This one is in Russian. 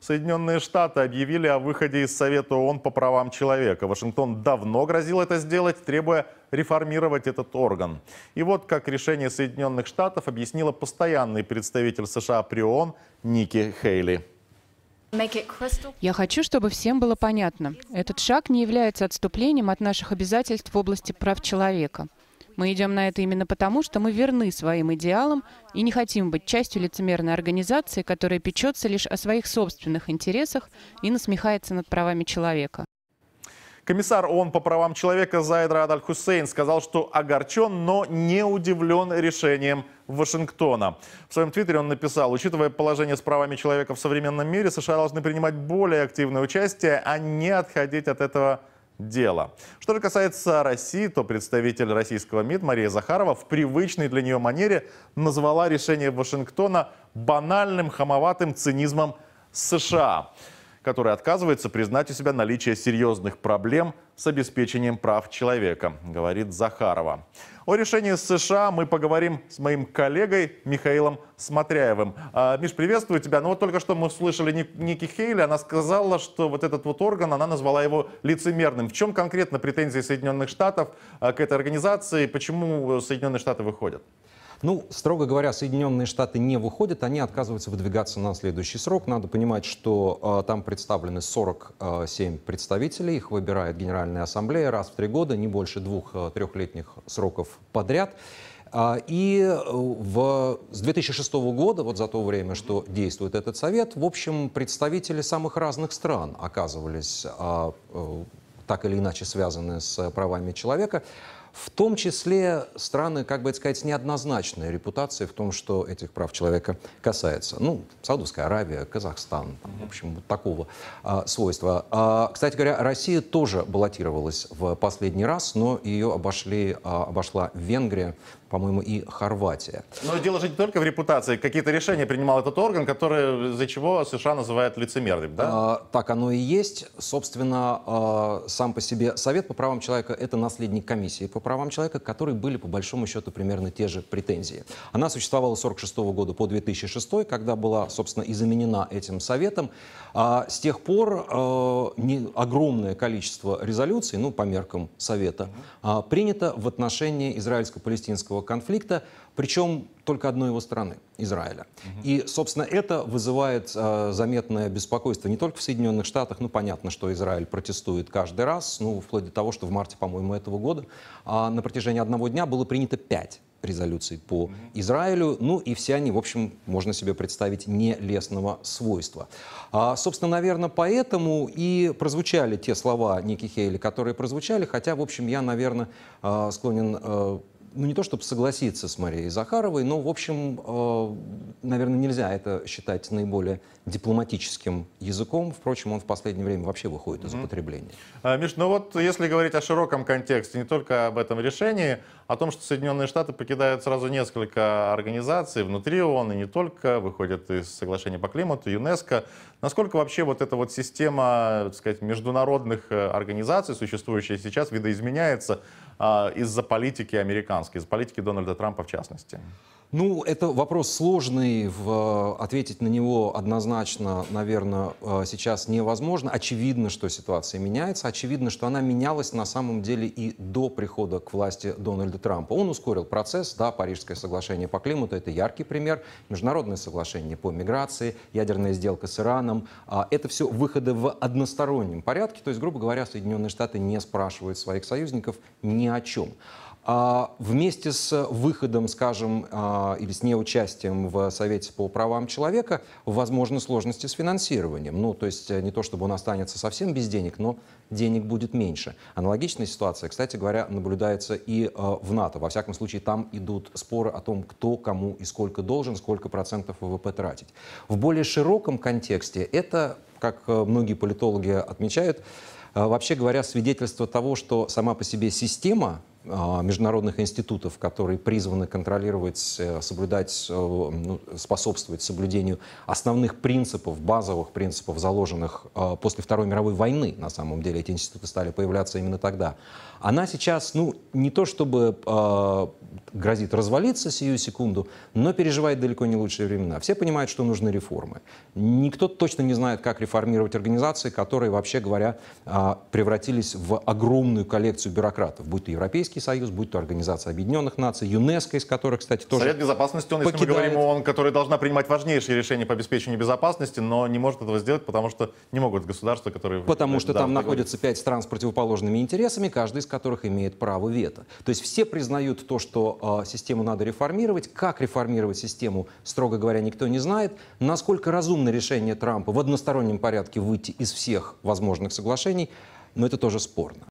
Соединенные Штаты объявили о выходе из Совета ООН по правам человека. Вашингтон давно грозил это сделать, требуя реформировать этот орган. И вот как решение Соединенных Штатов объяснила постоянный представитель США при ООН Ники Хейли. Я хочу, чтобы всем было понятно. Этот шаг не является отступлением от наших обязательств в области прав человека. Мы идем на это именно потому, что мы верны своим идеалам и не хотим быть частью лицемерной организации, которая печется лишь о своих собственных интересах и насмехается над правами человека. Комиссар ООН по правам человека Зайд Рад хусейн сказал, что огорчен, но не удивлен решением Вашингтона. В своем твиттере он написал, учитывая положение с правами человека в современном мире, США должны принимать более активное участие, а не отходить от этого Дело. Что же касается России, то представитель российского МИД Мария Захарова в привычной для нее манере назвала решение Вашингтона банальным хамоватым цинизмом США который отказывается признать у себя наличие серьезных проблем с обеспечением прав человека, говорит Захарова. О решении США мы поговорим с моим коллегой Михаилом Смотряевым. А, Миш, приветствую тебя. Ну вот только что мы услышали Ники Хейли, она сказала, что вот этот вот орган, она назвала его лицемерным. В чем конкретно претензии Соединенных Штатов а, к этой организации? Почему Соединенные Штаты выходят? Ну, строго говоря, Соединенные Штаты не выходят, они отказываются выдвигаться на следующий срок. Надо понимать, что э, там представлены 47 э, представителей, их выбирает Генеральная Ассамблея раз в три года, не больше двух-трехлетних э, сроков подряд. Э, и в, с 2006 года, вот за то время, что действует этот совет, в общем, представители самых разных стран оказывались а, а, так или иначе связаны с правами человека в том числе страны, как бы это сказать, с неоднозначной репутацией в том, что этих прав человека касается. Ну, Саудовская Аравия, Казахстан, там, в общем, вот такого а, свойства. А, кстати говоря, Россия тоже баллотировалась в последний раз, но ее обошли, а, обошла Венгрия, по-моему, и Хорватия. Но дело же не только в репутации. Какие-то решения принимал этот орган, который, за чего США называют лицемерным, да? А, так оно и есть. Собственно, а, сам по себе Совет по правам человека — это наследник комиссии по по правам человека, к которой были, по большому счету, примерно те же претензии. Она существовала с 1946 года по 2006, когда была, собственно, и заменена этим советом. А с тех пор а, не, огромное количество резолюций, ну, по меркам совета, а, принято в отношении израильско-палестинского конфликта, причем только одной его страны, Израиля. Угу. И, собственно, это вызывает э, заметное беспокойство не только в Соединенных Штатах, ну, понятно, что Израиль протестует каждый раз, ну, вплоть до того, что в марте, по-моему, этого года э, на протяжении одного дня было принято пять резолюций по Израилю, ну и все они, в общем, можно себе представить, не лесного свойства. А, собственно, наверное, поэтому и прозвучали те слова Ники Хейли, которые прозвучали, хотя, в общем, я, наверное, э, склонен э, ну, не то чтобы согласиться с Марией Захаровой, но, в общем, э, наверное, нельзя это считать наиболее дипломатическим языком. Впрочем, он в последнее время вообще выходит из употребления. А, Миш, ну вот если говорить о широком контексте, не только об этом решении, о том, что Соединенные Штаты покидают сразу несколько организаций внутри ООН и не только, выходят из соглашения по климату, ЮНЕСКО. Насколько вообще вот эта вот система, так сказать, международных э, организаций, существующая сейчас, видоизменяется? А, из-за политики американской, из-за политики Дональда Трампа в частности? Ну, это вопрос сложный, в, э, ответить на него однозначно, наверное, э, сейчас невозможно. Очевидно, что ситуация меняется, очевидно, что она менялась на самом деле и до прихода к власти Дональда Трампа. Он ускорил процесс, да, Парижское соглашение по климату, это яркий пример, международное соглашение по миграции, ядерная сделка с Ираном, а, это все выходы в одностороннем порядке, то есть, грубо говоря, Соединенные Штаты не спрашивают своих союзников ни о чем. А вместе с выходом, скажем, а, или с неучастием в Совете по правам человека, возможны сложности с финансированием. Ну, то есть э, не то, чтобы он останется совсем без денег, но денег будет меньше. Аналогичная ситуация, кстати говоря, наблюдается и э, в НАТО. Во всяком случае, там идут споры о том, кто кому и сколько должен, сколько процентов ВВП тратить. В более широком контексте это, как э, многие политологи отмечают, вообще говоря, свидетельство того, что сама по себе система а, международных институтов, которые призваны контролировать, э, соблюдать, э, ну, способствовать соблюдению основных принципов, базовых принципов, заложенных э, после Второй мировой войны. На самом деле эти институты стали появляться именно тогда. Она сейчас, ну, не то чтобы грозит развалиться сию секунду, но переживает далеко не лучшие времена. Все понимают, что нужны реформы. Никто точно не знает, как реформировать организации, которые, вообще говоря, а, превратились в огромную коллекцию бюрократов. Будь то Европейский Союз, будь то Организация Объединенных Наций, ЮНЕСКО, из которых, кстати, тоже Совет Безопасности, он, покидает... если мы говорим о он, который должна принимать важнейшие решения по обеспечению безопасности, но не может этого сделать, потому что не могут государства, которые... Потому что да, там находятся пять стран с противоположными интересами, каждый из которых имеет право вето. То есть все признают то, что а, систему надо реформировать. Как реформировать систему, строго говоря, никто не знает. Насколько разумно решение Трампа в одностороннем порядке выйти из всех возможных соглашений, но это тоже спорно.